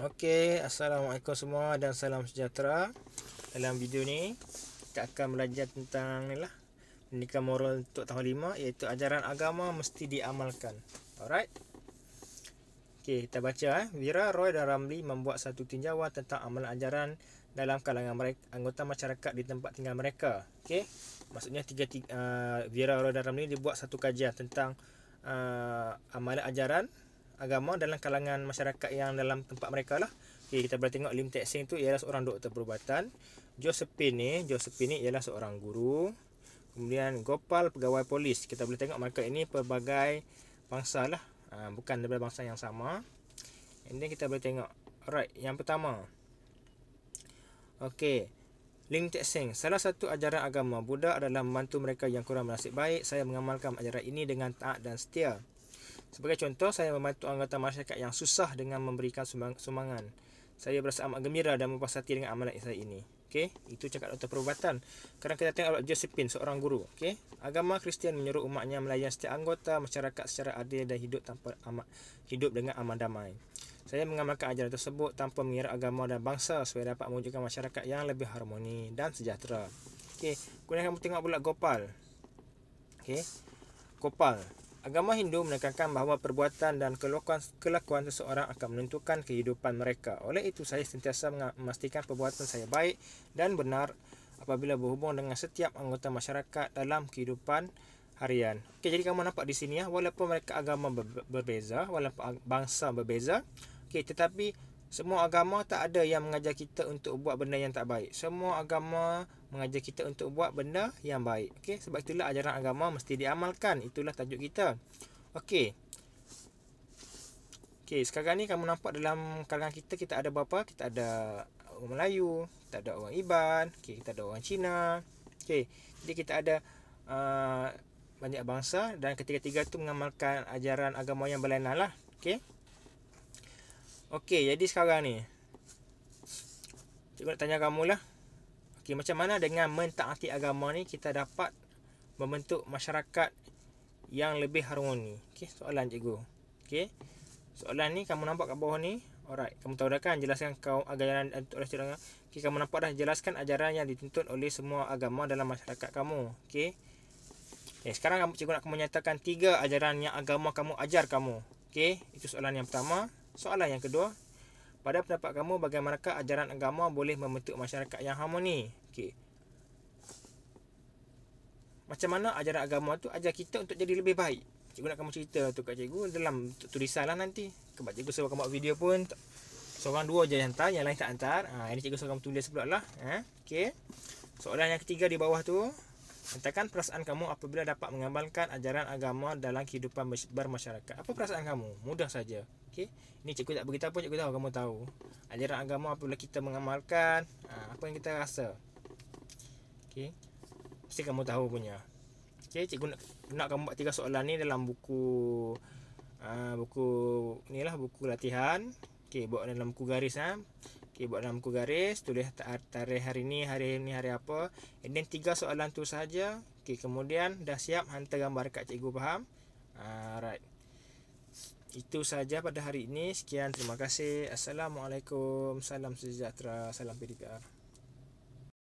Okey, assalamualaikum semua dan salam sejahtera. Dalam video ni kita akan belajar tentang nilah pendidikan moral untuk tahun 5 iaitu ajaran agama mesti diamalkan. Alright. Okey, kita baca eh. Vira Roy dan Ramli membuat satu tinjauan tentang amalan ajaran dalam kalangan mereka anggota masyarakat di tempat tinggal mereka. Okey. Maksudnya tiga, tiga uh, Vira Roy dan Ramli dibuat satu kajian tentang uh, amalan ajaran agama dalam kalangan masyarakat yang dalam tempat mereka lah. Okay, kita boleh tengok Lim Tek Seng tu ialah seorang doktor perubatan. Josephine ni, Josephine ni ialah seorang guru. Kemudian Gopal pegawai polis. Kita boleh tengok mereka ini pelbagai bangsa lah. Ha, bukan daripada bangsa yang sama. And kita boleh tengok. Alright, yang pertama. Okay. Lim Tek Seng, salah satu ajaran agama Buddha adalah membantu mereka yang kurang bernasib baik. Saya mengamalkan ajaran ini dengan taat dan setia. Sebagai contoh, saya membantu anggota masyarakat yang susah dengan memberikan sumbang sumbangan. Saya berasa amat gembira dan mempuas hati dengan amalan saya ini. Okey, itu cakap doktor perubatan. Sekarang kita tengok Abang Josephine, seorang guru. Okey, agama Kristian menyuruh umatnya melayan setiap anggota masyarakat secara adil dan hidup tanpa amat hidup dengan aman damai. Saya mengamalkan ajaran tersebut tanpa mengira agama dan bangsa supaya dapat mewujudkan masyarakat yang lebih harmoni dan sejahtera. Okey, kemudian kamu tengok pula Gopal. Okey, Gopal. Agama Hindu menekankan bahawa perbuatan dan kelakuan, kelakuan seseorang akan menentukan kehidupan mereka. Oleh itu, saya sentiasa memastikan perbuatan saya baik dan benar apabila berhubung dengan setiap anggota masyarakat dalam kehidupan harian. Okey, jadi kamu nampak di sini ya, walaupun mereka agama berbeza, walaupun bangsa berbeza, okey, tetapi semua agama tak ada yang mengajar kita untuk buat benda yang tak baik. Semua agama mengajar kita untuk buat benda yang baik. Okey, sebab itulah ajaran agama mesti diamalkan. Itulah tajuk kita. Okey. Okey, sekarang ni kamu nampak dalam kalangan kita kita ada berapa? Kita ada orang Melayu, kita ada orang Iban, okey, kita ada orang Cina. Okey. Jadi kita ada uh, banyak bangsa dan ketiga-tiga tu mengamalkan ajaran agama yang berlainan lah. Okey. Okey, jadi sekarang ni. Cikgu nak tanya kamu lah. Okey, macam mana dengan mentaati agama ni kita dapat membentuk masyarakat yang lebih harmoni? Okey, soalan cikgu. Okey. Soalan ni kamu nampak kat bawah ni. Alright, kamu tahu dah kan jelaskan kaum ajaran oleh cikgu. Okey, kamu nampak dah jelaskan ajaran yang dituntut oleh semua agama dalam masyarakat kamu. Okey. Okay, eh, sekarang cikgu nak kamu nyatakan tiga ajaran yang agama kamu ajar kamu. Okey, itu soalan yang pertama. Soalan yang kedua, pada pendapat kamu bagaimanakah ajaran agama boleh membentuk masyarakat yang harmoni? Okey. Macam mana ajaran agama tu ajar kita untuk jadi lebih baik? Cikgu nak kamu cerita lah tu kat cikgu dalam tulisan lah nanti. Kebab cikgu suruh kamu buat video pun. Seorang dua je hantar, yang lain tak hantar. Ha, ini cikgu suruh kamu tulis sebelah lah. Ha, okay. Soalan yang ketiga di bawah tu. Hantarkan perasaan kamu apabila dapat mengamalkan ajaran agama dalam kehidupan bermasyarakat. Apa perasaan kamu? Mudah saja. Okey. Ini cikgu tak beritahu pun cikgu tahu kamu tahu. Ajaran agama apabila kita mengamalkan, ha, apa yang kita rasa? Okey. Mesti kamu tahu punya. Okey, cikgu nak, nak kamu buat tiga soalan ni dalam buku uh, buku inilah buku latihan. Okey, buat dalam buku garis ah. Ha? Okey buat dalam buku garis tulis tarikh hari ini, hari ini hari apa. And then tiga soalan tu saja. Okey kemudian dah siap hantar gambar dekat cikgu faham. Alright. Itu saja pada hari ini. Sekian terima kasih. Assalamualaikum. Salam sejahtera. Salam PDPR.